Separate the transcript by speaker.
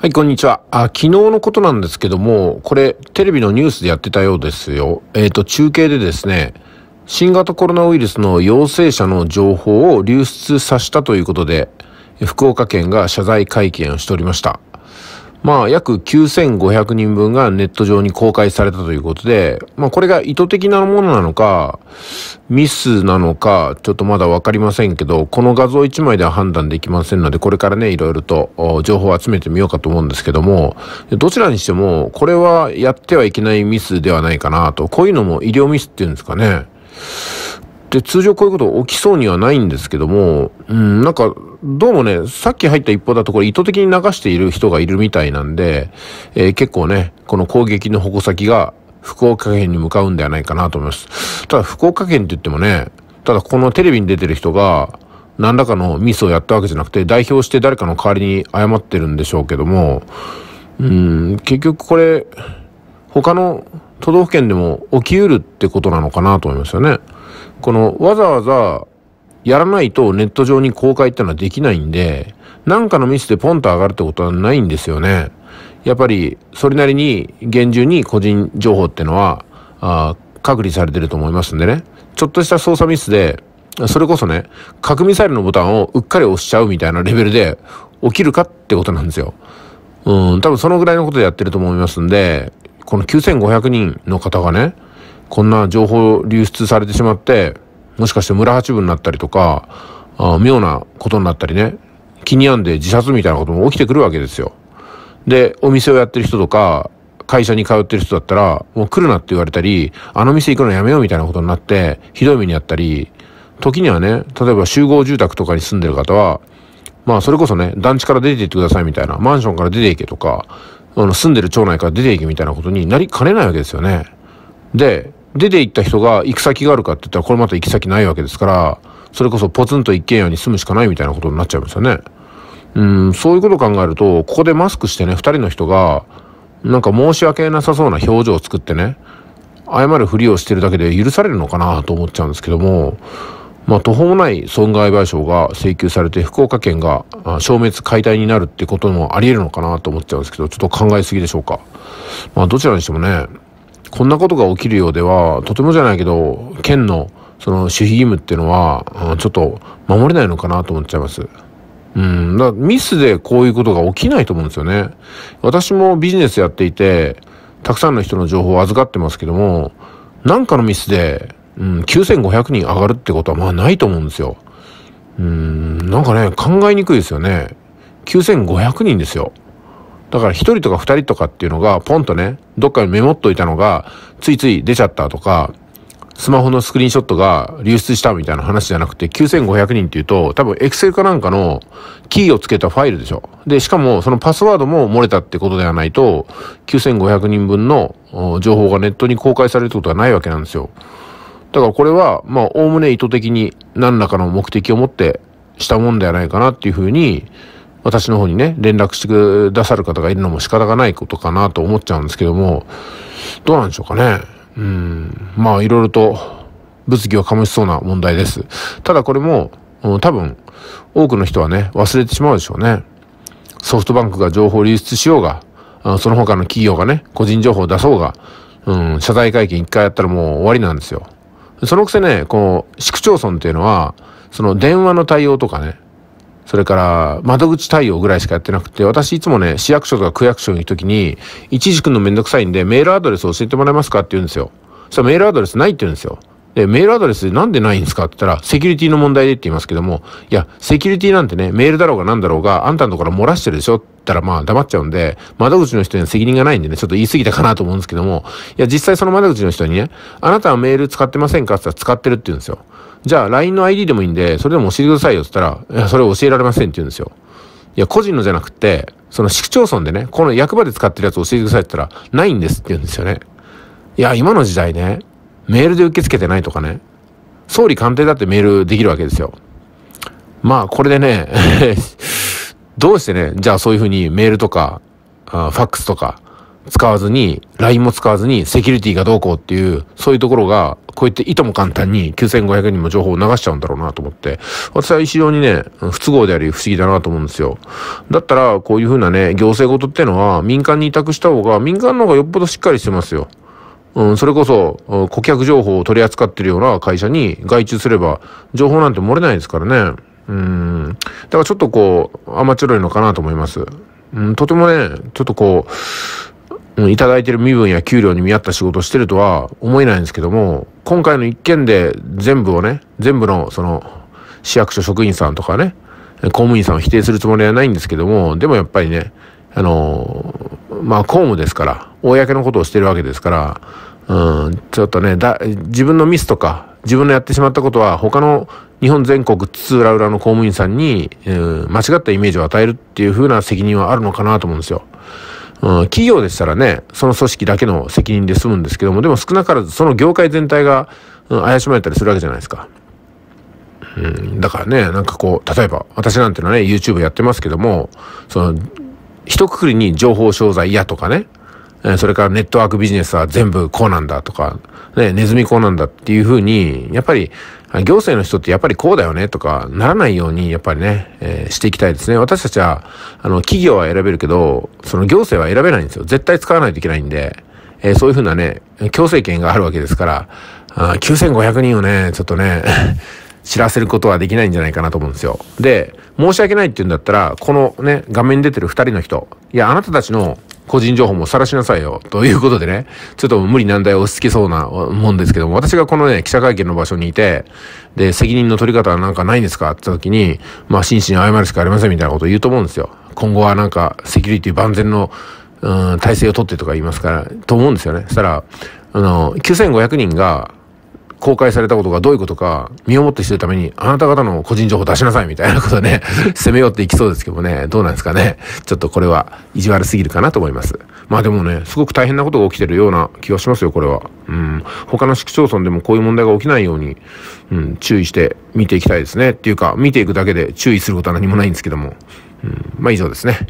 Speaker 1: はい、こんにちは。あ、昨日のことなんですけども、これ、テレビのニュースでやってたようですよ。えっ、ー、と、中継でですね、新型コロナウイルスの陽性者の情報を流出させたということで、福岡県が謝罪会見をしておりました。まあ、約9500人分がネット上に公開されたということで、まあ、これが意図的なものなのか、ミスなのか、ちょっとまだわかりませんけど、この画像1枚では判断できませんので、これからね、いろいろと情報を集めてみようかと思うんですけども、どちらにしても、これはやってはいけないミスではないかなと、こういうのも医療ミスっていうんですかね。で、通常こういうこと起きそうにはないんですけども、うん、なんか、どうもね、さっき入った一方だとこれ意図的に流している人がいるみたいなんで、えー、結構ね、この攻撃の矛先が福岡県に向かうんではないかなと思います。ただ福岡県って言ってもね、ただこのテレビに出てる人が、何らかのミスをやったわけじゃなくて、代表して誰かの代わりに謝ってるんでしょうけども、うん、結局これ、他の都道府県でも起きうるってことなのかなと思いますよね。このわざわざやらないとネット上に公開ってのはできないんで、なんかのミスでポンと上がるってことはないんですよね。やっぱり、それなりに厳重に個人情報ってのは、あ隔離されてると思いますんでね。ちょっとした操作ミスで、それこそね、核ミサイルのボタンをうっかり押しちゃうみたいなレベルで起きるかってことなんですよ。うん、多分そのぐらいのことでやってると思いますんで、この9500人の方がね、こんな情報流出されてしまって、もしかして村八分になったりとか、あ妙なことになったりね、気に病んで自殺みたいなことも起きてくるわけですよ。で、お店をやってる人とか、会社に通ってる人だったら、もう来るなって言われたり、あの店行くのやめようみたいなことになって、ひどい目にあったり、時にはね、例えば集合住宅とかに住んでる方は、まあそれこそね、団地から出て行ってくださいみたいな、マンションから出て行けとか、あの住んでる町内から出て行けみたいなことになりかねないわけですよね。で、出て行った人が行く先があるかって言ったら、これまた行き先ないわけですから、それこそポツンと一軒家に住むしかないみたいなことになっちゃいますよね。うん、そういうことを考えると、ここでマスクしてね、二人の人が、なんか申し訳なさそうな表情を作ってね、謝るふりをしてるだけで許されるのかなと思っちゃうんですけども、まあ、途方もない損害賠償が請求されて、福岡県が消滅解体になるってこともあり得るのかなと思っちゃうんですけど、ちょっと考えすぎでしょうか。まあ、どちらにしてもね、こんなことが起きるようでは、とてもじゃないけど、県のその守秘義務っていうのは、ちょっと守れないのかなと思っちゃいます。うん、だミスでこういうことが起きないと思うんですよね。私もビジネスやっていて、たくさんの人の情報を預かってますけども、なんかのミスで、うん、9500人上がるってことはまあないと思うんですよ。うん、なんかね、考えにくいですよね。9500人ですよ。だから一人とか二人とかっていうのが、ポンとね、どっかにメモっといたのが、ついつい出ちゃったとか、スマホのスクリーンショットが流出したみたいな話じゃなくて、9500人っていうと、多分エクセルかなんかのキーをつけたファイルでしょ。で、しかもそのパスワードも漏れたってことではないと、9500人分の情報がネットに公開されるってことはないわけなんですよ。だからこれは、まあ、おおむね意図的に何らかの目的を持ってしたもんではないかなっていうふうに、私の方にね、連絡してくださる方がいるのも仕方がないことかなと思っちゃうんですけども、どうなんでしょうかね。うん、まあいろいろと物議を醸しそうな問題です。ただこれも、多分、多くの人はね、忘れてしまうでしょうね。ソフトバンクが情報流出しようが、その他の企業がね、個人情報を出そうが、うん、謝罪会見一回やったらもう終わりなんですよ。そのくせね、この市区町村っていうのは、その電話の対応とかね、それから窓口対応ぐらいしかやってなくて、私いつもね、市役所とか区役所に行くときに、いちじくのめんどくさいんで、メールアドレス教えてもらえますかって言うんですよ。そしたらメールアドレスないって言うんですよ。で、メールアドレスでなんでないんですかって言ったら、セキュリティの問題でって言いますけども、いや、セキュリティなんてね、メールだろうがなんだろうが、あんたのところ漏らしてるでしょっって言たらまあ黙っちゃうんで、窓口の人には責任がないんでね、ちょっと言い過ぎたかなと思うんですけども、いや実際その窓口の人にね、あなたはメール使ってませんかって言ったら使ってるって言うんですよ。じゃあ LINE の ID でもいいんで、それでも教えてくださいよって言ったら、いや、それ教えられませんって言うんですよ。いや、個人のじゃなくて、その市区町村でね、この役場で使ってるやつ教えてくださいって言ったら、ないんですって言うんですよね。いや、今の時代ね、メールで受け付けてないとかね、総理官邸だってメールできるわけですよ。まあ、これでね どうしてね、じゃあそういうふうにメールとか、あファックスとか、使わずに、LINE も使わずに、セキュリティがどうこうっていう、そういうところが、こうやっていとも簡単に9500人も情報を流しちゃうんだろうなと思って、私は非常にね、不都合であり不思議だなと思うんですよ。だったら、こういうふうなね、行政事ってのは、民間に委託した方が、民間の方がよっぽどしっかりしてますよ。うん、それこそ、顧客情報を取り扱ってるような会社に外注すれば、情報なんて漏れないですからね。うん。だからちょっとこう、甘っちょろいのかなと思います。うん、とてもね、ちょっとこう、いただいてる身分や給料に見合った仕事をしてるとは思えないんですけども、今回の一件で全部をね、全部のその、市役所職員さんとかね、公務員さんを否定するつもりはないんですけども、でもやっぱりね、あの、まあ、公務ですから、公のことをしてるわけですから、うん、ちょっとね、だ、自分のミスとか、自分のやってしまったことは、他の日本全国津々浦々の公務員さんに、うん、間違ったイメージを与えるっていう風な責任はあるのかなと思うんですよ。うん、企業でしたらね、その組織だけの責任で済むんですけども、でも少なからずその業界全体が、うん、怪しまれたりするわけじゃないですか。うん、だからね、なんかこう、例えば、私なんていうのはね、YouTube やってますけども、その、一括りに情報商材嫌とかね、えそれからネットワークビジネスは全部こうなんだとか、ね、ネズミこうなんだっていうふうに、やっぱり、行政の人ってやっぱりこうだよねとか、ならないように、やっぱりね、えー、していきたいですね。私たちは、あの、企業は選べるけど、その行政は選べないんですよ。絶対使わないといけないんで、えー、そういうふうなね、強制権があるわけですから、あ9500人をね、ちょっとね知らせることはできないんじゃないかなと思うんですよ。で、申し訳ないって言うんだったら、このね、画面に出てる2人の人、いや、あなたたちの個人情報も晒しなさいよ。ということでね、ちょっと無理難題を押し付けそうなもんですけども、私がこのね、記者会見の場所にいて、で、責任の取り方はなんかないんですかって言った時に、まあ、真摯に謝るしかありませんみたいなことを言うと思うんですよ。今後はなんか、セキュリティ万全の、うん、体制を取ってとか言いますから、と思うんですよね。そしたら、あの、9500人が、公開されたことがどういうことか、身をもって知るために、あなた方の個人情報出しなさいみたいなことね、攻め寄っていきそうですけどもね、どうなんですかね。ちょっとこれは意地悪すぎるかなと思います。まあでもね、すごく大変なことが起きてるような気がしますよ、これは。うん。他の市区町村でもこういう問題が起きないように、うん、注意して見ていきたいですね。っていうか、見ていくだけで注意することは何もないんですけども。うん、まあ以上ですね。